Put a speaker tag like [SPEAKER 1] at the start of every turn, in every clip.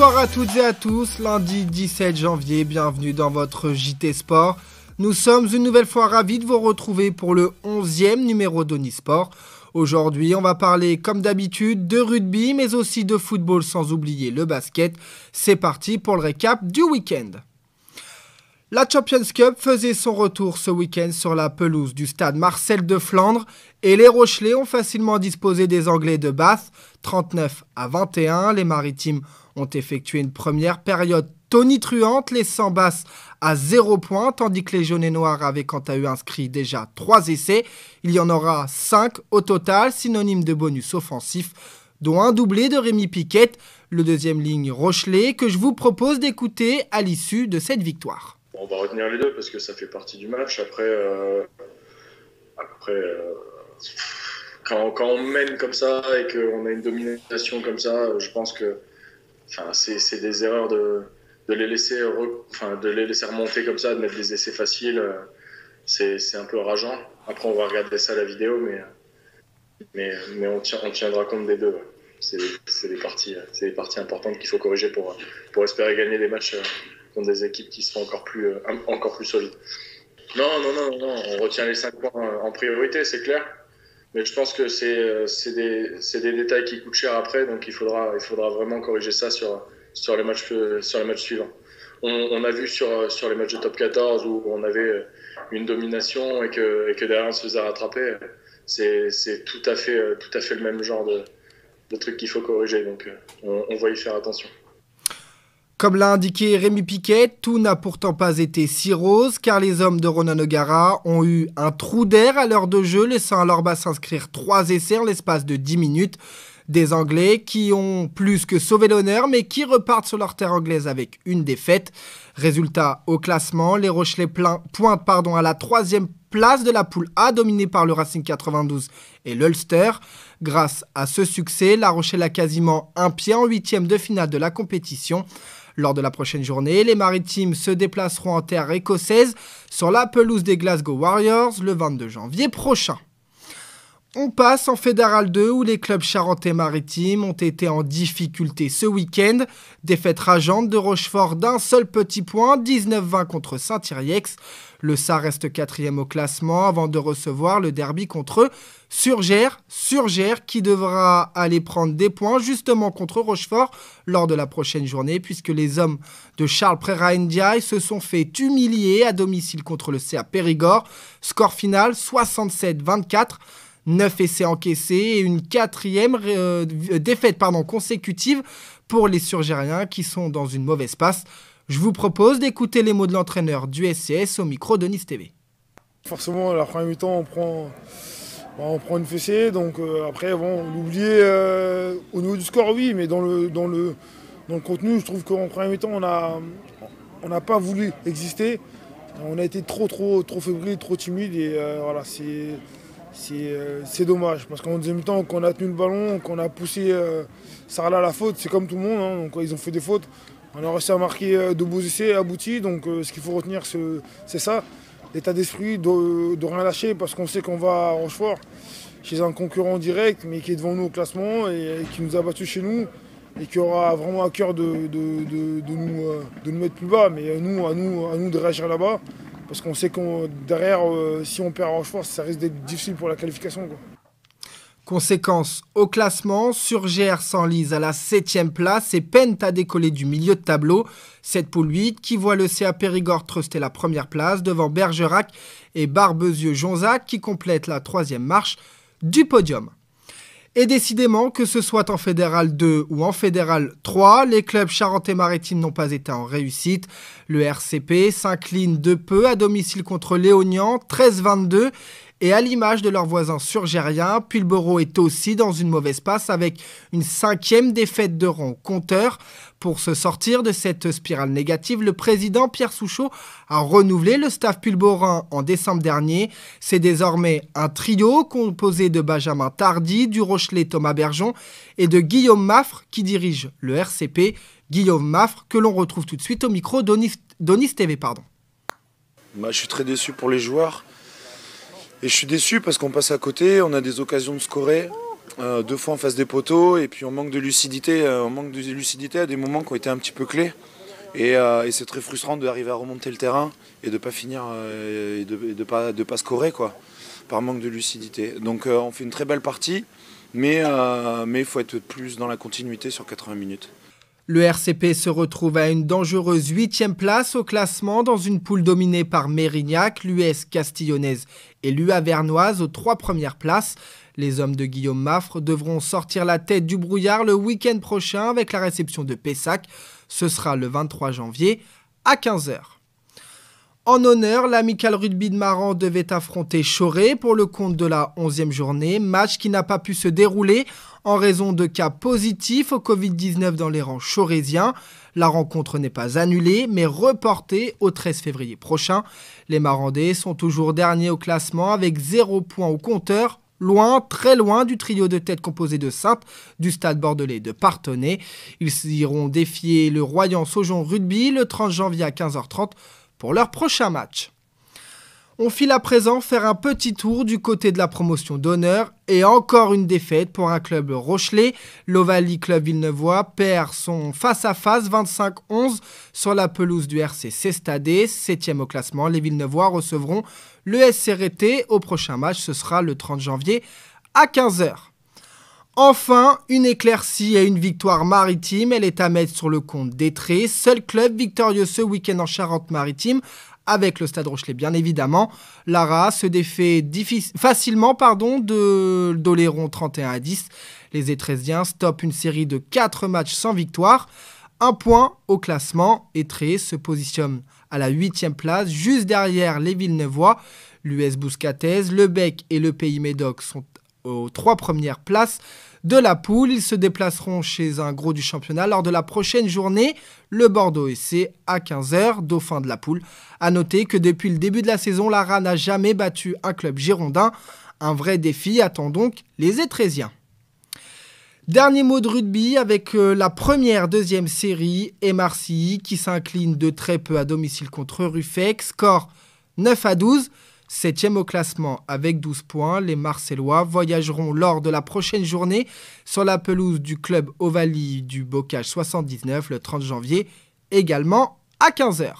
[SPEAKER 1] Bonsoir à toutes et à tous, lundi 17 janvier, bienvenue dans votre JT Sport. Nous sommes une nouvelle fois ravis de vous retrouver pour le 11e numéro d'Onisport. Aujourd'hui, on va parler comme d'habitude de rugby mais aussi de football sans oublier le basket. C'est parti pour le récap du week-end. La Champions Cup faisait son retour ce week-end sur la pelouse du stade Marcel de Flandre et les Rochelais ont facilement disposé des Anglais de Bath, 39 à 21. Les Maritimes ont effectué une première période tonitruante, laissant basses à 0 points, tandis que les jaunes et noirs avaient quant à eux inscrit déjà 3 essais. Il y en aura 5 au total, synonyme de bonus offensif dont un doublé de Rémi Piquet, le deuxième ligne Rochelais, que je vous propose d'écouter à l'issue de cette victoire
[SPEAKER 2] on va retenir les deux parce que ça fait partie du match. Après, euh, après euh, quand, on mène comme ça et qu'on a une domination comme ça, euh, je pense que c'est des erreurs de, les laisser de les remonter comme ça, de mettre des essais faciles. C'est un peu rageant. Après, on va regarder ça à la vidéo, mais, mais, on, tiendra compte des deux. C'est des parties, parties importantes qu'il faut corriger pour, pour espérer gagner des matchs des équipes qui seront encore plus, euh, encore plus solides. Non, non, non, non, on retient les 5 points euh, en priorité, c'est clair. Mais je pense que c'est euh, des, des, détails qui coûtent cher après, donc il faudra, il faudra vraiment corriger ça sur, sur, les, matchs, sur les matchs suivants. On, a vu sur, sur les matchs de top 14 où on avait une domination et que, et que derrière on se faisait rattraper. C'est tout, à fait, tout à fait le même genre de, de truc qu'il faut corriger, donc on va y faire attention.
[SPEAKER 1] Comme l'a indiqué Rémi Piquet, tout n'a pourtant pas été si rose car les hommes de Ronan ont eu un trou d'air à l'heure de jeu, laissant à leur bas s'inscrire trois essais en l'espace de 10 minutes. Des Anglais qui ont plus que sauvé l'honneur mais qui repartent sur leur terre anglaise avec une défaite. Résultat au classement, les Rochelais pointent pardon, à la troisième place de la poule A dominée par le Racing 92 et l'Ulster. Grâce à ce succès, La Rochelle a quasiment un pied en huitième de finale de la compétition. Lors de la prochaine journée, les maritimes se déplaceront en terre écossaise sur la pelouse des Glasgow Warriors le 22 janvier prochain. On passe en Fédéral 2 où les clubs charentais-maritimes ont été en difficulté ce week-end. Défaite rageante de Rochefort d'un seul petit point, 19-20 contre Saint-Iriex. Le SA reste quatrième au classement avant de recevoir le derby contre Surgère, Surgère qui devra aller prendre des points justement contre Rochefort lors de la prochaine journée puisque les hommes de Charles Prera Ndiaye se sont fait humilier à domicile contre le CA Périgord. Score final 67-24. 9 essais encaissés et une quatrième euh, euh, défaite pardon, consécutive pour les surgériens qui sont dans une mauvaise passe. Je vous propose d'écouter les mots de l'entraîneur du SCS au micro de Nice TV.
[SPEAKER 2] Forcément, la première mi-temps, on prend, bah, on prend une fessée. Donc euh, après, bon, l'oublier au niveau du score, oui, mais dans le, dans le, contenu, je trouve qu'en première mi-temps, on n'a on pas voulu exister. On a été trop, trop, trop fébrile, trop timide. Et voilà, c'est euh, c'est dommage parce qu'en deuxième temps, qu'on a tenu le ballon, qu'on a poussé euh, Sarla à la faute, c'est comme tout le monde. Hein. ils ont fait des fautes. On a réussi à marquer euh, de beaux essais aboutis. Donc, ce qu'il faut retenir, c'est ça l'état d'esprit de, rien lâcher parce qu'on sait qu'on va à Rochefort chez un concurrent direct mais qui est devant nous au classement et, qui nous a battus chez nous et qui aura vraiment à cœur de, nous, mettre plus bas mais à nous de réagir là-bas parce qu'on sait que derrière, euh, si on perd en Rochefort, ça risque d'être difficile pour la qualification.
[SPEAKER 1] Conséquence, au classement, Surgère s'enlise à la 7ème place et peine à décoller du milieu de tableau. 7 poule 8 qui voit le CA Périgord truster la première place devant Bergerac et Barbezieux-Jonzac qui complètent la troisième marche du podium. Et décidément, que ce soit en Fédéral 2 ou en Fédéral 3, les clubs charentais-maritimes n'ont pas été en réussite. Le RCP s'incline de peu à domicile contre Léonian, 13-22. Et à l'image de leurs voisins surgériens, Pulboro est aussi dans une mauvaise passe avec une cinquième défaite de rang compteur. Pour se sortir de cette spirale négative, le président Pierre Souchot a renouvelé le staff pulborin en décembre dernier. C'est désormais un trio composé de Benjamin Tardy, du Rochelet Thomas Bergeon et de Guillaume Maffre qui dirige le RCP. Guillaume Maffre que l'on retrouve tout de suite au micro d'Onis TV. Pardon.
[SPEAKER 2] je suis très déçu pour les joueurs. Et je suis déçu parce qu'on passe à côté, on a des occasions de scorer. Euh, deux fois en face des poteaux et puis on manque de lucidité, euh, on manque de lucidité à des moments qui ont été un petit peu clés. Et, euh, c'est très frustrant d'arriver à remonter le terrain et de ne pas finir et de, ne pas scorer quoi, par manque de lucidité. Donc on fait une très belle partie, mais il faut être plus dans la continuité sur 80 minutes.
[SPEAKER 1] Le RCP se retrouve à une dangereuse huitième place au classement dans une poule dominée par Mérignac, l'US castillonnaise et l'UA Vernoise aux trois premières places. Les hommes de Guillaume Maffre devront sortir la tête du brouillard le week-end prochain avec la réception de Pessac. Ce sera le 23 janvier à 15h. En honneur, l'amical rugby de Maran devait affronter Choré pour le compte de la 11e journée, match qui n'a pas pu se dérouler en raison de cas positifs au Covid-19 dans les rangs chorésiens. La rencontre n'est pas annulée, mais reportée au 13 février prochain. Les Marandais sont toujours derniers au classement avec zéro points au compteur, loin, très loin du trio de tête composé de Sainte, du Stade Bordelais de parthenay Ils iront défier le Royan Sojon Rugby le 30 janvier à 15h30 pour leur prochain match. On file à présent faire un petit tour du côté de la promotion d'honneur et encore une défaite pour un club rochelais. L'Ovalie Club Villeneuvois perd son face-à-face 25-11 sur la pelouse du RC Cestadé, 7 au classement. Les Villeneuvois recevront le SRT Au prochain match, ce sera le 30 janvier à 15h. Enfin, une éclaircie et une victoire maritime. Elle est à mettre sur le compte d'Etré, seul club victorieux ce week-end en Charente-Maritime, avec le Stade Rochelet bien évidemment. Lara se défait facilement pardon, de d'Oléron 31 à 10. Les Étrésiens stoppent une série de 4 matchs sans victoire. Un point au classement, Etré se positionne à la 8e place, juste derrière les Villeneuvois. L'US Bouscatès, le Bec et le Pays Médoc sont aux trois premières places de la poule. Ils se déplaceront chez un gros du championnat lors de la prochaine journée, le Bordeaux SC à 15h, dauphin de la poule. A noter que depuis le début de la saison, Lara n'a jamais battu un club girondin. Un vrai défi attend donc les Étrésiens. Dernier mot de rugby avec euh, la première, deuxième série et qui s'incline de très peu à domicile contre Ruffec. Score 9 à 12. Septième au classement avec 12 points, les Marcellois voyageront lors de la prochaine journée sur la pelouse du club Ovalie du Bocage 79 le 30 janvier, également à 15h.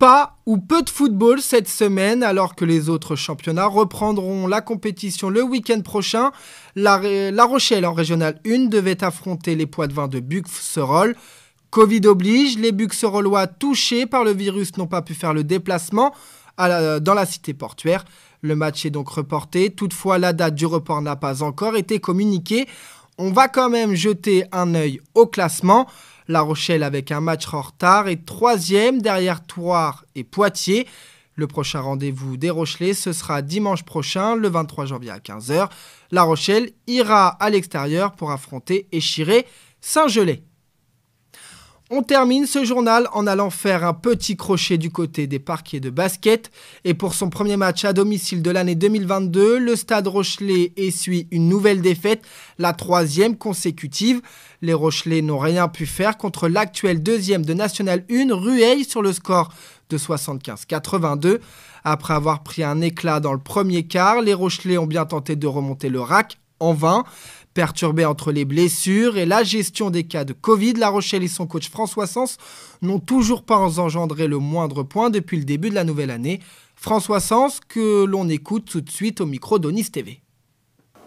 [SPEAKER 1] Pas ou peu de football cette semaine alors que les autres championnats reprendront la compétition le week-end prochain. La, Rochelle en régionale 1 devait affronter les poids de de Buxerolles. Covid oblige, les Buxerollois touchés par le virus n'ont pas pu faire le déplacement. Euh, dans la cité portuaire. Le match est donc reporté. Toutefois, la date du report n'a pas encore été communiquée. On va quand même jeter un œil au classement. La Rochelle avec un match en retard est troisième derrière Tours et Poitiers. Le prochain rendez-vous des Rochelais, ce sera dimanche prochain, le 23 janvier à 15h. La Rochelle ira à l'extérieur pour affronter Échiré Saint-Gelais. On termine ce journal en allant faire un petit crochet du côté des parquets de basket. Et pour son premier match à domicile de l'année 2022, le Stade Rochelet essuie une nouvelle défaite, la troisième consécutive. Les Rochelais n'ont rien pu faire contre l'actuel deuxième de National 1, Rueil, sur le score de 75-82. Après avoir pris un éclat dans le premier quart, les Rochelais ont bien tenté de remonter le rack en vain. Perturbé entre les blessures et la gestion des cas de Covid, La Rochelle et son coach François Sens n'ont toujours pas engendré le moindre point depuis le début de la nouvelle année. François Sens, que l'on écoute tout de suite au micro d'Onis TV.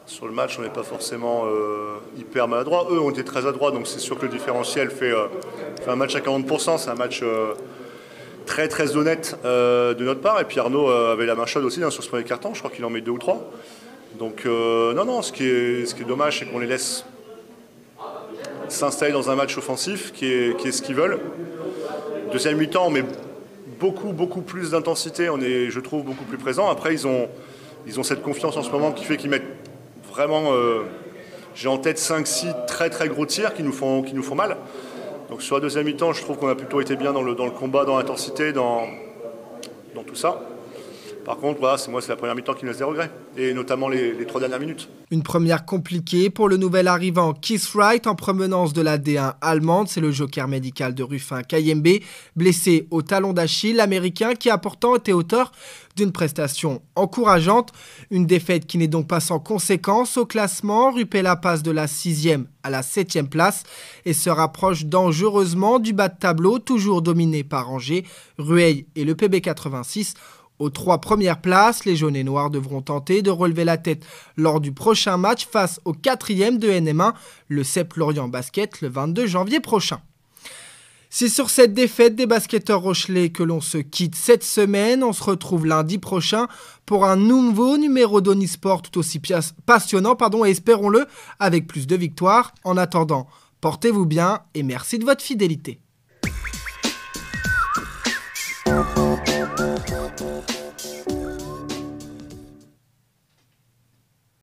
[SPEAKER 2] Sur le match, on n'est pas forcément euh, hyper maladroit. Eux ont été très adroits, donc c'est sûr que le différentiel fait, euh, un match à 40%. C'est un match euh, très très honnête de notre part. Et puis Arnaud avait la main aussi hein, sur ce premier carton. Je crois qu'il en met deux ou trois. Donc euh, non, non, ce qui est, ce qui est dommage, c'est qu'on les laisse s'installer dans un match offensif, qui est, ce qu'ils veulent. Deuxième mi-temps, on met beaucoup, beaucoup plus d'intensité, on est, je trouve, beaucoup plus présent. Après, ils ont, ils ont cette confiance en ce moment qui fait qu'ils mettent vraiment, euh, j'ai en tête 5-6 très très gros tirs qui nous font, qui nous font mal. Donc sur la deuxième mi-temps, je trouve qu'on a plutôt été bien dans le, combat, dans l'intensité, dans tout ça. Par contre, c'est moi, c'est la première mi-temps qui nous laisse des regrets, et notamment les, trois dernières minutes.
[SPEAKER 1] Une première compliquée pour le nouvel arrivant Keith Wright en provenance de la D1 allemande. C'est le joker médical de Ruffin Kayembe, blessé au talon d'Achille, l'américain qui a pourtant été auteur d'une prestation encourageante. Une défaite qui n'est donc pas sans conséquence au classement. Rupella passe de la 6e à la 7e place et se rapproche dangereusement du bas de tableau, toujours dominé par Angers, Rueil et le PB86. Aux trois premières places, les jaunes et noirs devront tenter de relever la tête lors du prochain match face au quatrième de NM1, le CEP Lorient Basket, le 22 janvier prochain. C'est sur cette défaite des basketteurs rochelais que l'on se quitte cette semaine. On se retrouve lundi prochain pour un nouveau numéro d'Onisport tout aussi passionnant, pardon, et espérons-le, avec plus de victoires. En attendant, portez-vous bien et merci de votre fidélité.